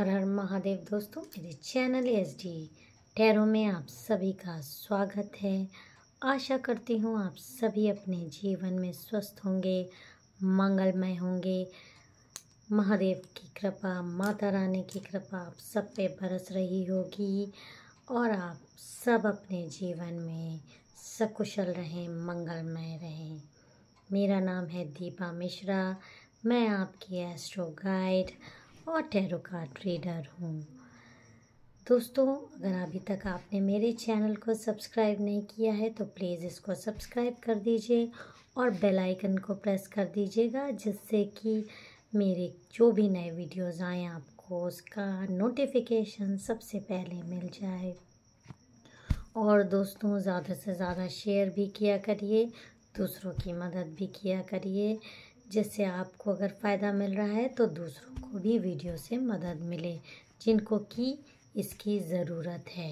हर हर महादेव दोस्तों मेरे चैनल एस डी टैरो में आप सभी का स्वागत है आशा करती हूँ आप सभी अपने जीवन में स्वस्थ होंगे मंगलमय होंगे महादेव की कृपा माता रानी की कृपा आप सब पे बरस रही होगी और आप सब अपने जीवन में सकुशल रहें मंगलमय रहें मेरा नाम है दीपा मिश्रा मैं आपकी एस्ट्रो गाइड और टैरो कार्ड रीडर हूँ दोस्तों अगर अभी तक आपने मेरे चैनल को सब्सक्राइब नहीं किया है तो प्लीज़ इसको सब्सक्राइब कर दीजिए और बेल आइकन को प्रेस कर दीजिएगा जिससे कि मेरे जो भी नए वीडियोज़ आएँ आपको उसका नोटिफिकेशन सबसे पहले मिल जाए और दोस्तों ज़्यादा से ज़्यादा शेयर भी किया करिए दूसरों की मदद भी किया करिए जिससे आपको अगर फ़ायदा मिल रहा है तो दूसरों को भी वीडियो से मदद मिले जिनको कि इसकी ज़रूरत है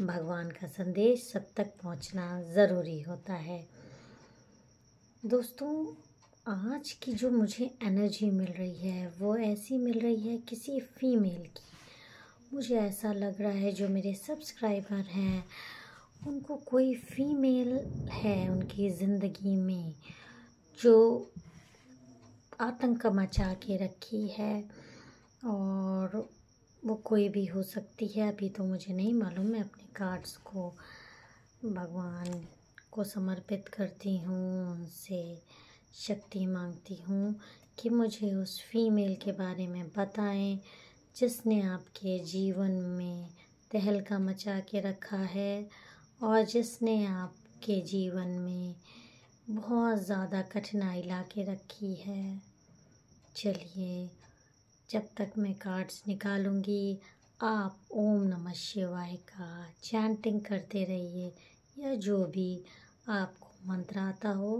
भगवान का संदेश सब तक पहुंचना ज़रूरी होता है दोस्तों आज की जो मुझे एनर्जी मिल रही है वो ऐसी मिल रही है किसी फीमेल की मुझे ऐसा लग रहा है जो मेरे सब्सक्राइबर हैं उनको कोई फीमेल है उनकी ज़िंदगी में जो आतंक मचा के रखी है और वो कोई भी हो सकती है अभी तो मुझे नहीं मालूम मैं अपने कार्ड्स को भगवान को समर्पित करती हूँ उनसे शक्ति मांगती हूँ कि मुझे उस फीमेल के बारे में बताएं जिसने आपके जीवन में तहलका मचा के रखा है और जिसने आपके जीवन में बहुत ज़्यादा कठिनाई ला के रखी है चलिए जब तक मैं कार्ड्स निकालूंगी आप ओम नमः शिवाय का चैंटिंग करते रहिए या जो भी आपको मंत्र आता हो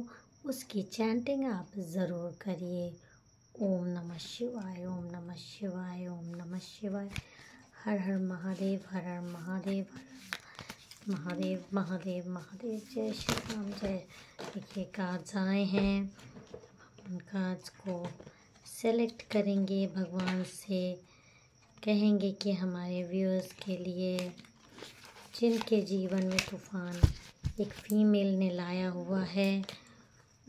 उसकी चैंटिंग आप ज़रूर करिए ओम नमः शिवाय ओम नमः शिवाय ओम नमः शिवाय हर हर महादेव हर हर महादेव हर महादेव महादेव महादेव जय श्री राम जय देखिए कार्ड्स आए हैं उन कार्ड्स को सेलेक्ट करेंगे भगवान से कहेंगे कि हमारे व्यूअर्स के लिए जिनके जीवन में तूफान एक फीमेल ने लाया हुआ है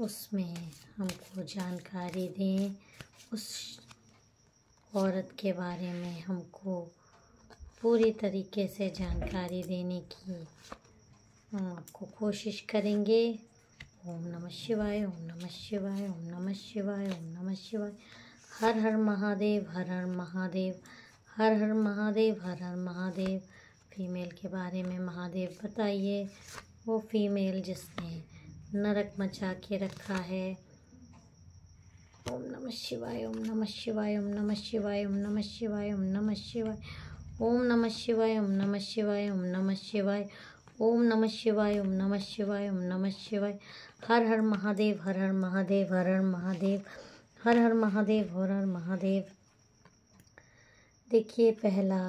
उसमें हमको जानकारी दें उस औरत के बारे में हमको पूरी तरीके से जानकारी देने की हम आपको कोशिश करेंगे ओम नमः शिवाय ओम नमः शिवाय ओम नमः शिवाय ओम नमः शिवाय हर हर महादेव हर हर महादेव हर हर महादेव हर हर महादेव फीमेल के बारे में महादेव बताइए वो फीमेल जिसने नरक मचा के रखा है ओम नमः शिवाय ओम नमः शिवाय ओम नमः शिवाय ओम नमः शिवाय ओम नमः शिवाय ओम नम शिवाय ओम नम शिवाय ओम नम शिवाय ओम नम शिवाय ओम नम शिवाय ओम नम शिवाय हर हर महादेव हर हर महादेव हर हर महादेव हर हर महादेव हर हर महादेव देखिए पहला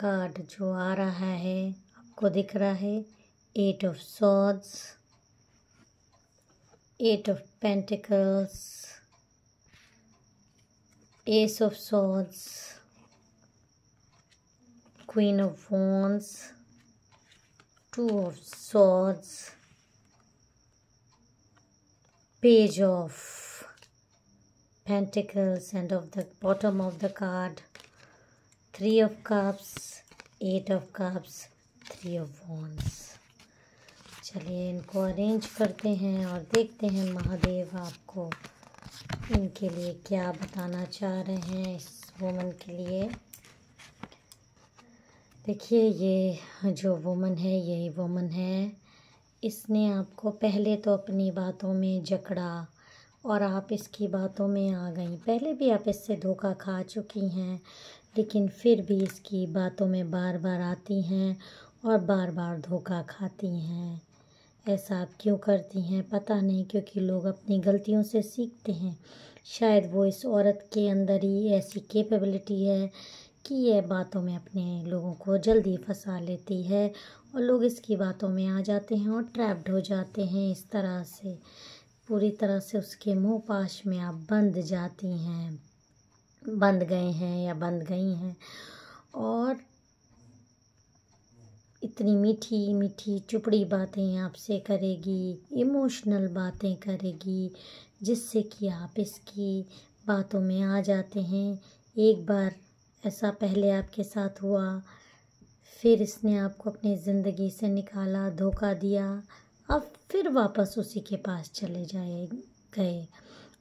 कार्ड जो आ रहा है आपको दिख रहा है eight of swords eight of pentacles ace of swords queen of wands two of swords page of pentacles and of the bottom of the card three of cups eight of cups three of wands चलिए इनको arrange करते हैं और देखते हैं महादेव आपको इनके लिए क्या बताना चाह रहे हैं इस वुमन के लिए देखिए ये जो वुमन है यही वुमन है इसने आपको पहले तो अपनी बातों में जकड़ा और आप इसकी बातों में आ गई पहले भी आप इससे धोखा खा चुकी हैं लेकिन फिर भी इसकी बातों में बार बार आती हैं और बार बार धोखा खाती हैं ऐसा आप क्यों करती हैं पता नहीं क्योंकि लोग अपनी गलतियों से सीखते हैं शायद वो इस औरत के अंदर ही ऐसी कैपेबिलिटी है कि यह बातों में अपने लोगों को जल्दी फंसा लेती है और लोग इसकी बातों में आ जाते हैं और ट्रैप्ड हो जाते हैं इस तरह से पूरी तरह से उसके मुँह पाश में आप बंद जाती हैं बंद गए हैं या बंद गई हैं और इतनी मीठी मीठी चुपड़ी बातें आपसे करेगी इमोशनल बातें करेगी जिससे कि आप इसकी बातों में आ जाते हैं एक बार ऐसा पहले आपके साथ हुआ फिर इसने आपको अपनी ज़िंदगी से निकाला धोखा दिया अब फिर वापस उसी के पास चले जाए गए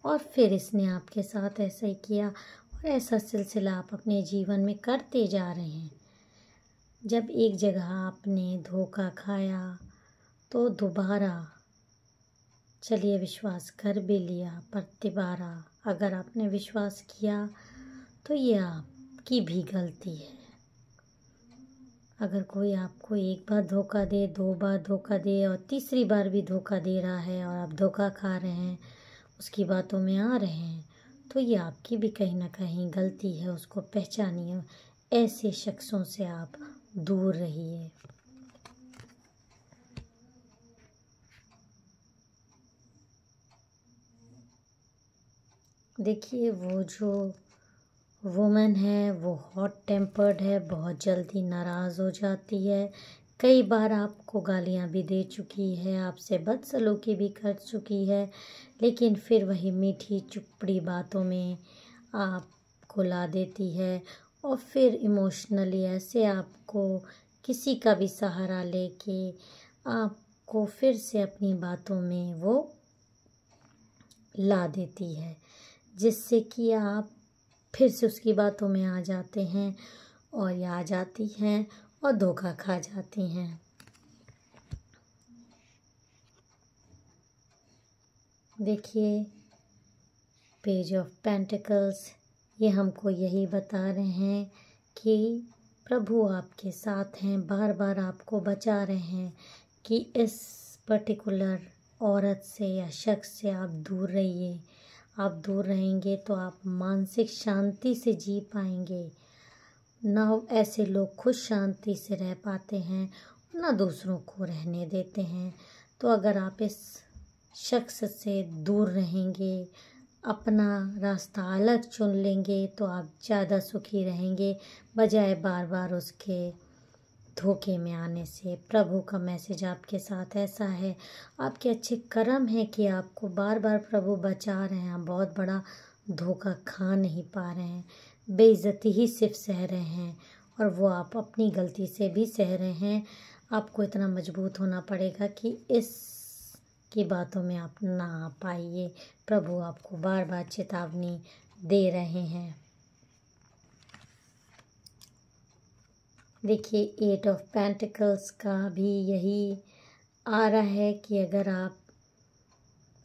और फिर इसने आपके साथ ऐसा ही किया और ऐसा सिलसिला आप अपने जीवन में करते जा रहे हैं जब एक जगह आपने धोखा खाया तो दोबारा चलिए विश्वास कर भी लिया पर तिबारा अगर आपने विश्वास किया तो ये आप आपकी भी गलती है अगर कोई आपको एक बार धोखा दे दो बार धोखा दे और तीसरी बार भी धोखा दे रहा है और आप धोखा खा रहे हैं उसकी बातों में आ रहे हैं तो ये आपकी भी कहीं ना कहीं गलती है उसको पहचानिए ऐसे शख्सों से आप दूर रहिए देखिए वो जो वुमेन है वो हॉट टेम्पर्ड है बहुत जल्दी नाराज़ हो जाती है कई बार आपको गालियाँ भी दे चुकी है आपसे बदसलूकी भी कर चुकी है लेकिन फिर वही मीठी चुपड़ी बातों में आपको ला देती है और फिर इमोशनली ऐसे आपको किसी का भी सहारा लेके आपको फिर से अपनी बातों में वो ला देती है जिससे कि आप फिर से उसकी बातों में आ जाते हैं और ये आ जाती हैं और धोखा खा जाती हैं देखिए पेज ऑफ पेंटिकल्स ये हमको यही बता रहे हैं कि प्रभु आपके साथ हैं बार बार आपको बचा रहे हैं कि इस पर्टिकुलर औरत से या शख्स से आप दूर रहिए आप दूर रहेंगे तो आप मानसिक शांति से जी पाएंगे ना ऐसे लोग खुद शांति से रह पाते हैं ना दूसरों को रहने देते हैं तो अगर आप इस शख्स से दूर रहेंगे अपना रास्ता अलग चुन लेंगे तो आप ज़्यादा सुखी रहेंगे बजाय बार बार उसके धोखे में आने से प्रभु का मैसेज आपके साथ ऐसा है आपके अच्छे कर्म है कि आपको बार बार प्रभु बचा रहे हैं आप बहुत बड़ा धोखा खा नहीं पा रहे हैं बेइज्जती ही सिर्फ सह रहे हैं और वो आप अपनी गलती से भी सह रहे हैं आपको इतना मजबूत होना पड़ेगा कि इस की बातों में आप ना आ पाइए प्रभु आपको बार बार चेतावनी दे रहे हैं देखिए एट ऑफ पेंटिकल्स का भी यही आ रहा है कि अगर आप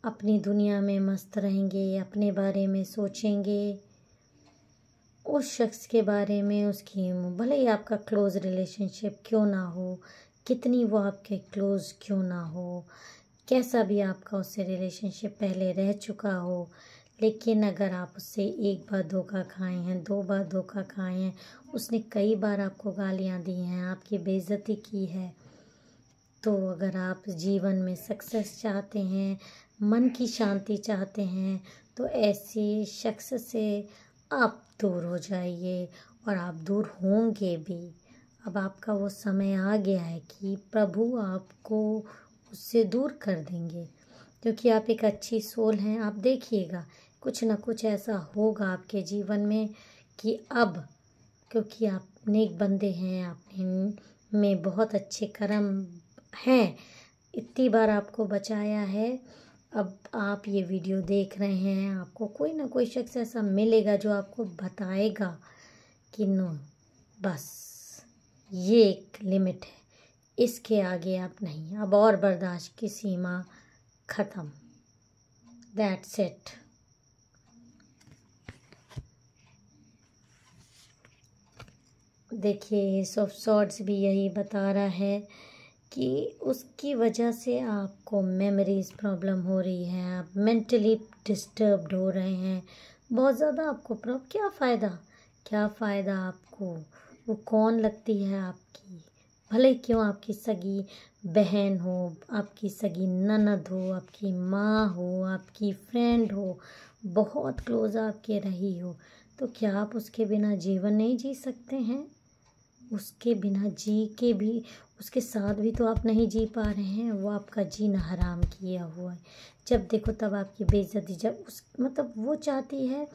अपनी दुनिया में मस्त रहेंगे अपने बारे में सोचेंगे उस शख्स के बारे में उसकी भले ही आपका क्लोज़ रिलेशनशिप क्यों ना हो कितनी वो आपके क्लोज़ क्यों ना हो कैसा भी आपका उससे रिलेशनशिप पहले रह चुका हो लेकिन अगर आप उससे एक बार धोखा खाए हैं दो बार धोखा खाए हैं उसने कई बार आपको गालियाँ दी हैं आपकी बेइज्जती की है तो अगर आप जीवन में सक्सेस चाहते हैं मन की शांति चाहते हैं तो ऐसे शख्स से आप दूर हो जाइए और आप दूर होंगे भी अब आपका वो समय आ गया है कि प्रभु आपको उससे दूर कर देंगे क्योंकि आप एक अच्छी सोल हैं आप देखिएगा कुछ ना कुछ ऐसा होगा आपके जीवन में कि अब क्योंकि आप नेक बंदे हैं आप में बहुत अच्छे कर्म हैं इतनी बार आपको बचाया है अब आप ये वीडियो देख रहे हैं आपको कोई ना कोई शख्स ऐसा मिलेगा जो आपको बताएगा कि नो बस ये एक लिमिट है इसके आगे आप नहीं अब और बर्दाश्त की सीमा ख़त्म दैट्स इट देखिए ये सब शॉर्ट्स भी यही बता रहा है कि उसकी वजह से आपको मेमोरीज प्रॉब्लम हो रही है आप मेंटली डिस्टर्ब्ड हो रहे हैं बहुत ज़्यादा आपको प्रॉब क्या फ़ायदा क्या फ़ायदा आपको वो कौन लगती है आपकी भले क्यों आपकी सगी बहन हो आपकी सगी ननद हो आपकी माँ हो आपकी फ्रेंड हो बहुत क्लोज़ आपके रही हो तो क्या आप उसके बिना जीवन नहीं जी सकते हैं उसके बिना जी के भी उसके साथ भी तो आप नहीं जी पा रहे हैं वो आपका जीना हराम किया हुआ है जब देखो तब आपकी बेइज्जती जब उस मतलब वो चाहती है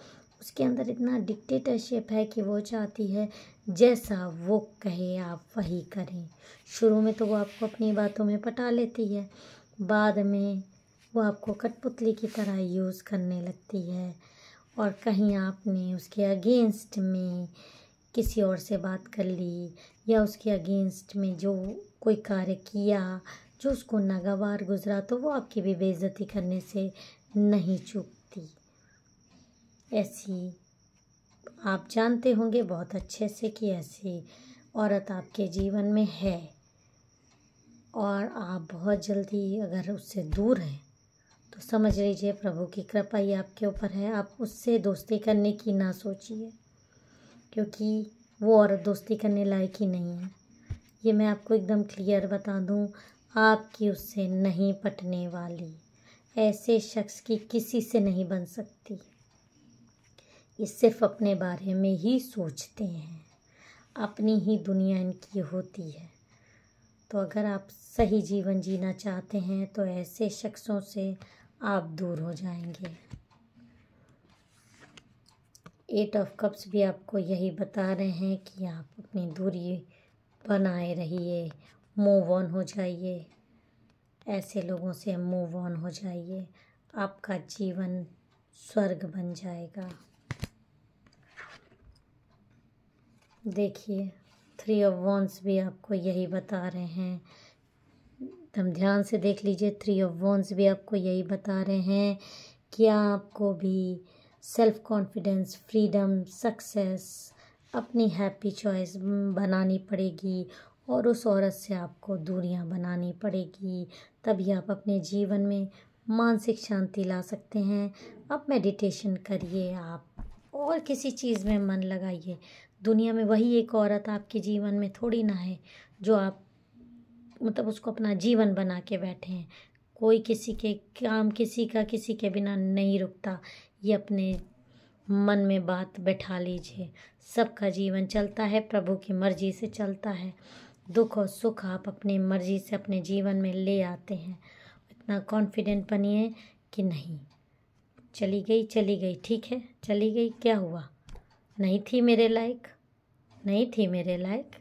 उसके अंदर इतना डिक्टेटरशिप है कि वो चाहती है जैसा वो कहे आप वही करें शुरू में तो वो आपको अपनी बातों में पटा लेती है बाद में वो आपको कठपुतली की तरह यूज़ करने लगती है और कहीं आपने उसके अगेंस्ट में किसी और से बात कर ली या उसके अगेंस्ट में जो कोई कार्य किया जो उसको नागवार गुजरा तो वो आपकी भी बेइज्जती करने से नहीं चूकती ऐसी आप जानते होंगे बहुत अच्छे से कि ऐसी औरत आपके जीवन में है और आप बहुत जल्दी अगर उससे दूर हैं तो समझ लीजिए प्रभु की कृपा ही आपके ऊपर है आप उससे दोस्ती करने की ना सोचिए क्योंकि वो औरत दोस्ती करने लायक ही नहीं है ये मैं आपको एकदम क्लियर बता दूँ आपकी उससे नहीं पटने वाली ऐसे शख्स की किसी से नहीं बन सकती ये सिर्फ अपने बारे में ही सोचते हैं अपनी ही दुनिया इनकी होती है तो अगर आप सही जीवन जीना चाहते हैं तो ऐसे शख्सों से आप दूर हो जाएंगे एट ऑफ कप्स भी आपको यही बता रहे हैं कि आप अपनी दूरी बनाए रहिए मूव ऑन हो जाइए ऐसे लोगों से मूव ऑन हो जाइए आपका जीवन स्वर्ग बन जाएगा देखिए थ्री ऑफ वॉन्स भी आपको यही बता रहे हैं तम ध्यान से देख लीजिए थ्री ऑफ वॉन्स भी आपको यही बता रहे हैं कि आपको भी सेल्फ कॉन्फिडेंस फ्रीडम सक्सेस अपनी हैप्पी चॉइस बनानी पड़ेगी और उस औरत से आपको दूरियां बनानी पड़ेगी तभी आप अपने जीवन में मानसिक शांति ला सकते हैं अब मेडिटेशन करिए आप और किसी चीज़ में मन लगाइए दुनिया में वही एक औरत आपके जीवन में थोड़ी ना है जो आप मतलब उसको अपना जीवन बना के बैठे हैं कोई किसी के काम किसी का किसी के बिना नहीं रुकता ये अपने मन में बात बैठा लीजिए सबका जीवन चलता है प्रभु की मर्जी से चलता है दुख और सुख आप अपनी मर्जी से अपने जीवन में ले आते हैं इतना कॉन्फिडेंट बनिए कि नहीं चली गई चली गई ठीक है चली गई क्या हुआ नहीं थी मेरे लायक नहीं थी मेरे लायक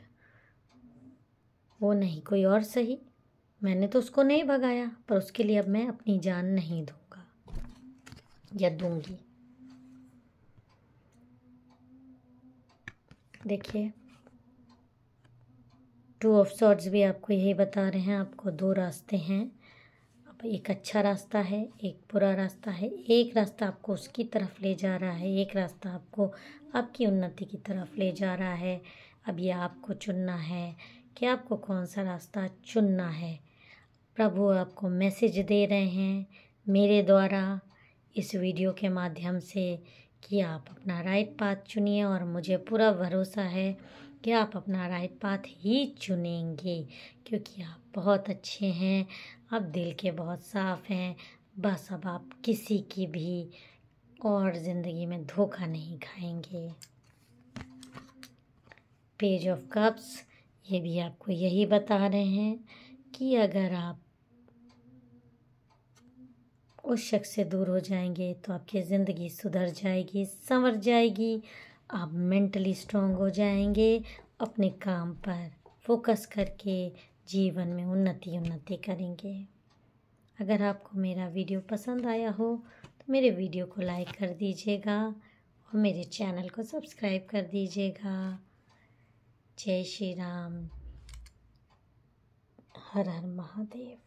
वो नहीं कोई और सही मैंने तो उसको नहीं भगाया पर उसके लिए अब मैं अपनी जान नहीं दूँ या दूंगी देखिए टू ऑफ शॉर्ट्स भी आपको यही बता रहे हैं आपको दो रास्ते हैं एक अच्छा रास्ता है एक बुरा रास्ता है एक रास्ता आपको उसकी तरफ ले जा रहा है एक रास्ता आपको आपकी उन्नति की तरफ ले जा रहा है अब यह आपको चुनना है कि आपको कौन सा रास्ता चुनना है प्रभु आपको मैसेज दे रहे हैं मेरे द्वारा इस वीडियो के माध्यम से कि आप अपना राइट पाथ चुनिए और मुझे पूरा भरोसा है कि आप अपना राइट पाथ ही चुनेंगे क्योंकि आप बहुत अच्छे हैं आप दिल के बहुत साफ़ हैं बस अब आप किसी की भी और ज़िंदगी में धोखा नहीं खाएंगे पेज ऑफ कप्स ये भी आपको यही बता रहे हैं कि अगर आप उस शख्स से दूर हो जाएंगे तो आपकी ज़िंदगी सुधर जाएगी संवर जाएगी आप मेंटली स्ट्रांग हो जाएंगे अपने काम पर फोकस करके जीवन में उन्नति उन्नति करेंगे अगर आपको मेरा वीडियो पसंद आया हो तो मेरे वीडियो को लाइक कर दीजिएगा और मेरे चैनल को सब्सक्राइब कर दीजिएगा जय श्री राम हर हर महादेव